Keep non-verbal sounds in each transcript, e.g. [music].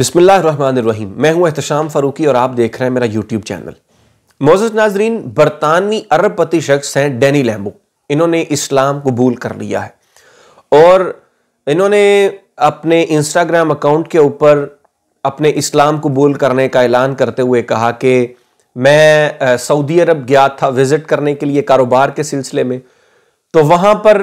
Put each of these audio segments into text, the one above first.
बिसमीम मैं हूं एहतशाम फ़ारूकी और आप देख रहे हैं मेरा यूट्यूब चैनल मोज़ नाजरीन बरतानवी अरबपति शख्स हैं डैनी लैम्बो इन्होंने इस्लाम कबूल कर लिया है और इन्होंने अपने इंस्टाग्राम अकाउंट के ऊपर अपने इस्लाम कबूल करने का ऐलान करते हुए कहा कि मैं सऊदी अरब गया था विज़िट करने के लिए कारोबार के सिलसिले में तो वहाँ पर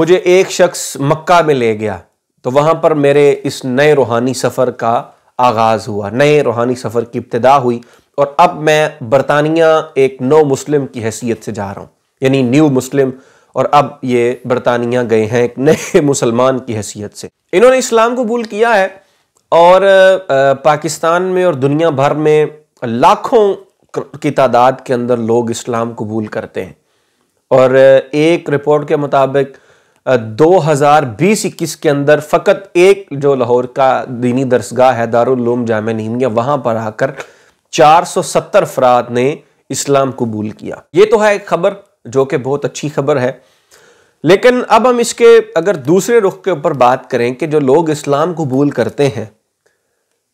मुझे एक शख्स मक्का में ले गया तो वहाँ पर मेरे इस नए रूहानी सफ़र का आगाज़ हुआ नए रूहानी सफ़र की इब्तदा हुई और अब मैं बरतानिया एक नो मुस्लिम की हैसियत से जा रहा हूँ यानी न्यू मुस्लिम और अब ये बरतानिया गए हैं एक नए [laughs] मुसलमान की हैसियत से इन्होंने इस्लाम कबूल किया है और पाकिस्तान में और दुनिया भर में लाखों की तादाद के अंदर लोग इस्लाम कबूल करते हैं और एक रिपोर्ट के मुताबिक दो हज़ार बीस इक्कीस के अंदर फ़कत एक जो लाहौर का दीनी दरसगाह है दारुलूम जाम नीमिया वहाँ पर आकर चार सौ सत्तर अफराद ने इस्लाम कबूल किया ये तो है एक खबर जो कि बहुत अच्छी खबर है लेकिन अब हम इसके अगर दूसरे रुख के ऊपर बात करें कि जो लोग इस्लाम कबूल करते हैं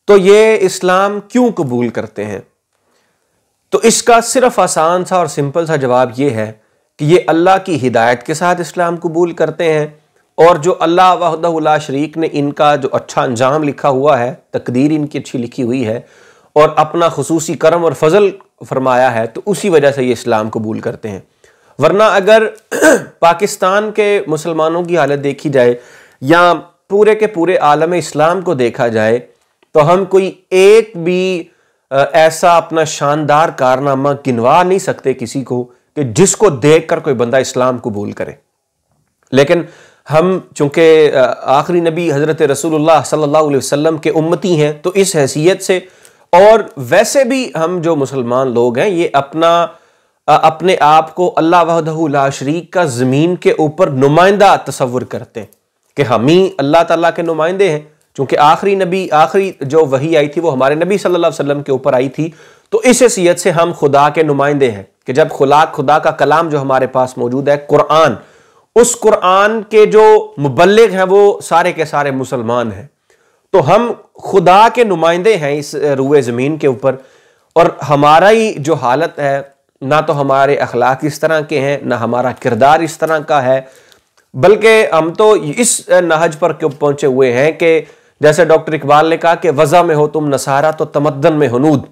तो ये इस्लाम क्यों कबूल करते हैं तो इसका सिर्फ आसान सा और सिंपल सा जवाब ये है कि ये अल्लाह की हिदायत के साथ इस्लाम कबूल करते हैं और जो अल्लाह वहदा शरीक ने इनका जो अच्छा अंजाम लिखा हुआ है तकदीर इनकी अच्छी लिखी हुई है और अपना खसूसी करम और फजल फरमाया है तो उसी वजह से ये इस्लाम कबूल करते हैं वरना अगर [clears throat] पाकिस्तान के मुसलमानों की हालत देखी जाए या पूरे के पूरे आलम इस्लाम को देखा जाए तो हम कोई एक भी ऐसा अपना शानदार कारनामा गिनवा नहीं सकते किसी को कि जिसको देखकर कोई बंदा इस्लाम कबूल करे लेकिन हम चूंकि आखिरी नबी हज़रत रसूलुल्लाह सल्लल्लाहु अलैहि वसल्लम के उम्मती हैं तो इस हैसियत से और वैसे भी हम जो मुसलमान लोग हैं ये अपना अपने आप को अल्लाह वहदहुल्ला शरीक का ज़मीन के ऊपर नुमाइंदा तस्वुर करते हैं कि हम ही अल्लाह ताला के नुमाइंदे हैं चूँकि आखिरी नबी आखिरी जो वही आई थी वो हमारे नबी सल्लल्लाहु अलैहि वसल्लम के ऊपर आई थी तो इस हैसीत से हम खुदा के नुमाइंदे हैं कि जब खुला खुदा का कलाम जो हमारे पास मौजूद है कुरान उस कुरान के जो मुबलग हैं वो सारे के सारे मुसलमान हैं तो हम खुदा के नुमाइंदे हैं इस रुए ज़मीन के ऊपर और हमारा ही जो हालत है ना तो हमारे अखलाक इस तरह के हैं ना हमारा किरदार इस तरह का है बल्कि हम तो इस नहज पर क्यों पहुंचे हुए हैं कि जैसे डॉक्टर इकबाल ने कहा कि वजह में हो तुम नसारा तो तमद्दन में हनूद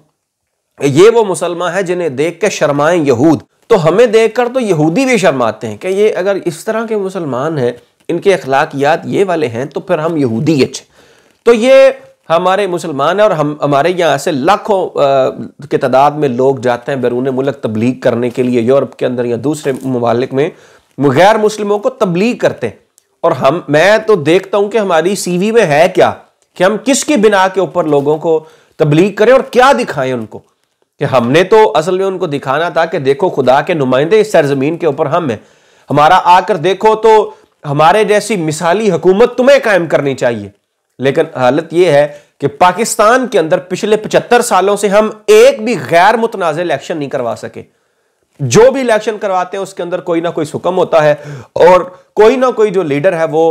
ये वो मुसलमान है जिन्हें देख के शर्माएं यहूद तो हमें देखकर तो यहूदी भी शर्माते हैं कि ये अगर इस तरह के मुसलमान हैं इनके अखलाकियात ये वाले हैं तो फिर हम यहूदी अच्छे तो ये हमारे मुसलमान हैं और हम हमारे यहाँ ऐसे लाखों के तादाद में लोग जाते हैं बैरून मुल्क तबलीग करने के लिए यूरोप के अंदर या दूसरे ममालिक में गैर मुस्लिमों को तबलीग करते हैं और हम मैं तो देखता हूँ कि हमारी सीवी में है क्या कि हम किसकी बिना के ऊपर लोगों को तबलीग करें और क्या दिखाएं उनको कि हमने तो असल में उनको दिखाना था कि देखो खुदा के नुमाइंदे इस सरजमीन के ऊपर हम हैं हमारा आकर देखो तो हमारे जैसी मिसाली हुकूमत तुम्हें कायम करनी चाहिए लेकिन हालत यह है कि पाकिस्तान के अंदर पिछले पचहत्तर सालों से हम एक भी गैर मुतनाज़ इलेक्शन नहीं करवा सके जो भी इलेक्शन करवाते हैं उसके अंदर कोई ना कोई सुकम होता है और कोई ना कोई जो लीडर है वो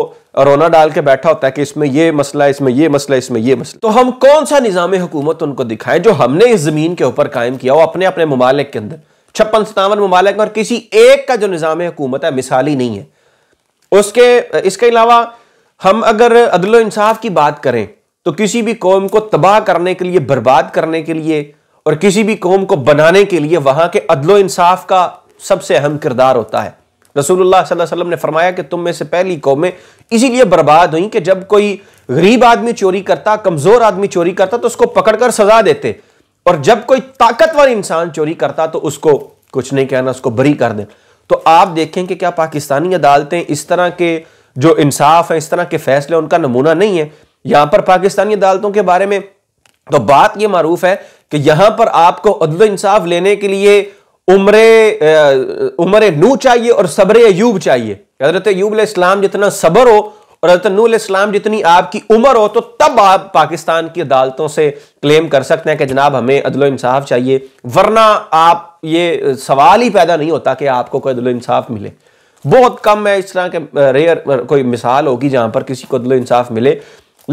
रोना डाल के बैठा होता है कि इसमें ये मसला इसमें ये मसला इसमें ये मसला तो हम कौन सा निज़ाम हुकूमत उनको दिखाएं जो हमने इस ज़मीन के ऊपर कायम किया वो अपने अपने ममालिक के अंदर छप्पन सतावन ममालिक और किसी एक का जो निज़ाम हुकूमत है मिसाली नहीं है उसके इसके अलावा हम अगर अदल इंसाफ की बात करें तो किसी भी कौम को तबाह करने के लिए बर्बाद करने के लिए और किसी भी कौम को बनाने के लिए वहां के अदलो इंसाफ का सबसे अहम किरदार होता है रसूलुल्लाह सल्लल्लाहु अलैहि वसल्लम ने फरमाया कि तुम में से पहली कौमें इसीलिए बर्बाद हुई कि जब कोई गरीब आदमी चोरी करता कमज़ोर आदमी चोरी करता तो उसको पकड़कर सजा देते और जब कोई ताकतवर इंसान चोरी करता तो उसको कुछ नहीं कहना उसको बरी कर दे तो आप देखें कि क्या पाकिस्तानी अदालतें इस तरह के जो इंसाफ है इस तरह के फैसले उनका नमूना नहीं है यहां पर पाकिस्तानी अदालतों के बारे में तो बात यह मारूफ है कि यहां पर आपको अदल इंसाफ लेने के लिए उम्र उम्र नू चाहिए और सब्र अयूब चाहिए हजरत अयूब इस्लाम जितना सबर हो और हजरत नू इस्लाम जितनी आपकी उम्र हो तो तब आप पाकिस्तान की अदालतों से क्लेम कर सकते हैं कि जनाब हमें अदल इंसाफ चाहिए वरना आप ये सवाल ही पैदा नहीं होता कि आपको कोई अदल इंसाफ मिले बहुत कम है इस तरह के रेयर कोई मिसाल होगी जहां पर किसी को अदल इंसाफ मिले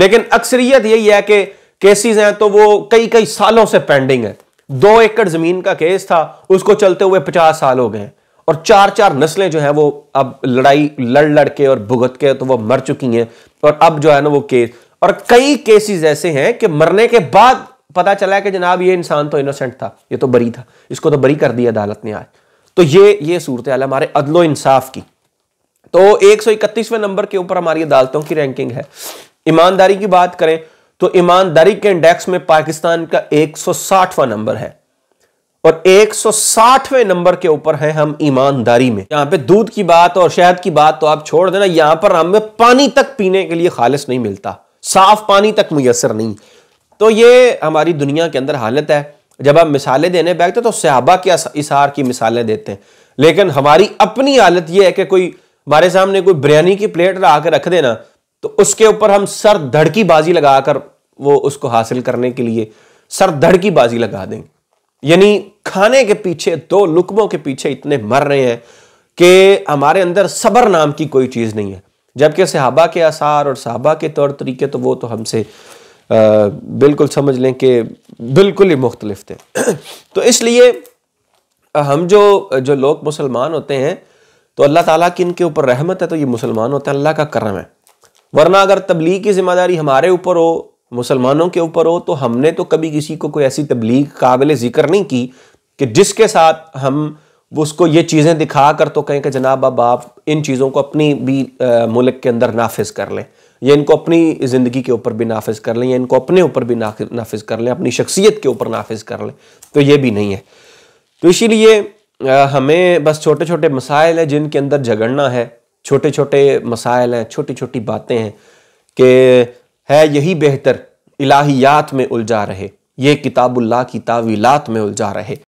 लेकिन अक्सरियत यही है कि केसेस हैं तो वो कई कई सालों से पेंडिंग है दो एकड़ जमीन का केस था उसको चलते हुए पचास साल हो गए और चार चार नस्लें जो है वो अब लड़ाई लड़ लड़ के और भुगत के तो वो मर चुकी हैं और अब जो है ना वो केस और कई केसेस ऐसे हैं कि मरने के बाद पता चला है कि जनाब ये इंसान तो इनोसेंट था ये तो बरी था इसको तो बरी कर दिया अदालत ने आज तो ये ये सूरत हाल हमारे अदलो इंसाफ की तो एक नंबर के ऊपर हमारी अदालतों की रैंकिंग है ईमानदारी की बात करें तो ईमानदारी के इंडेक्स में पाकिस्तान का 160वां नंबर है और 160वें नंबर के ऊपर है हम ईमानदारी में यहां पे दूध की बात और शहद की बात तो आप छोड़ देना यहां पर हमें पानी तक पीने के लिए खालिश नहीं मिलता साफ पानी तक मुयसर नहीं तो ये हमारी दुनिया के अंदर हालत है जब आप मिसालें देने बैठते तो सहाबा के इशार की मिसालें देते हैं लेकिन हमारी अपनी हालत यह है कि कोई हमारे सामने कोई बिरयानी की प्लेट ला रख देना तो उसके ऊपर हम सर धड़ की बाजी लगाकर वो उसको हासिल करने के लिए सर धड़ की बाजी लगा देंगे यानी खाने के पीछे दो लुकमों के पीछे इतने मर रहे हैं कि हमारे अंदर सबर नाम की कोई चीज़ नहीं है जबकि सहाबा के आसार और सहाबा के तौर तरीके तो वो तो हमसे बिल्कुल समझ लें कि बिल्कुल ही मुख्तलिफ थे तो इसलिए हम जो जो लोग मुसलमान होते हैं तो अल्लाह ताला की इनके ऊपर रहमत है तो ये मुसलमान होते हैं अल्लाह का करम है वरना अगर तबलीग की जिम्मेदारी हमारे ऊपर हो मुसलमानों के ऊपर हो तो हमने तो कभी किसी को कोई ऐसी तबलीग काबिल जिक्र नहीं की कि जिसके साथ हम उसको ये चीज़ें दिखा कर तो कहें कि जनाब अब आप इन चीज़ों को अपनी भी मुल्क के अंदर नाफिज कर लें या इनको अपनी ज़िंदगी के ऊपर भी नाफिज कर लें या इनको अपने ऊपर भी नाफिज कर लें अपनी शख्सियत के ऊपर नाफिज कर लें तो ये भी नहीं है तो इसीलिए हमें बस छोटे छोटे मसाइल हैं जिनके अंदर झगड़ना है छोटे छोटे मसाइल हैं छोटी छोटी बातें हैं कि है यही बेहतर इलाहियात में उलझा रहे ये किताबुल्लाह की तावीलात में उलझा रहे